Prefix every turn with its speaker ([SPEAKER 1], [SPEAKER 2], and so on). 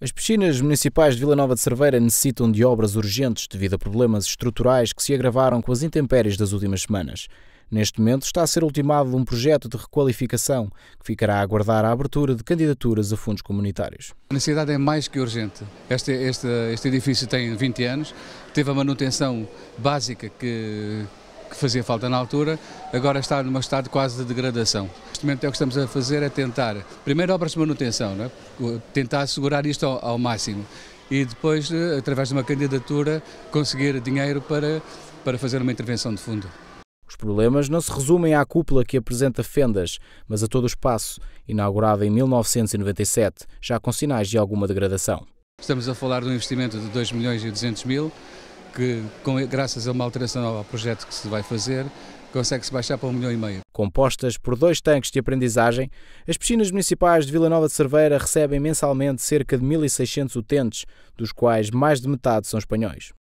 [SPEAKER 1] As piscinas municipais de Vila Nova de Cerveira necessitam de obras urgentes devido a problemas estruturais que se agravaram com as intempéries das últimas semanas. Neste momento está a ser ultimado um projeto de requalificação que ficará a aguardar a abertura de candidaturas a fundos comunitários. A
[SPEAKER 2] necessidade é mais que urgente. Este, este, este edifício tem 20 anos, teve a manutenção básica que, que fazia falta na altura, agora está numa estado quase de degradação. Neste momento é o que estamos a fazer é tentar, primeiro obras de manutenção, é? tentar assegurar isto ao, ao máximo e depois, eh, através de uma candidatura, conseguir dinheiro para, para fazer uma intervenção de fundo.
[SPEAKER 1] Os problemas não se resumem à cúpula que apresenta fendas, mas a todo o espaço, inaugurado em 1997, já com sinais de alguma degradação.
[SPEAKER 2] Estamos a falar de um investimento de 2 milhões e 200 mil, que, com, graças a uma alteração ao projeto que se vai fazer, consegue-se baixar para um milhão e meio.
[SPEAKER 1] Compostas por dois tanques de aprendizagem, as piscinas municipais de Vila Nova de Cerveira recebem mensalmente cerca de 1.600 utentes, dos quais mais de metade são espanhóis.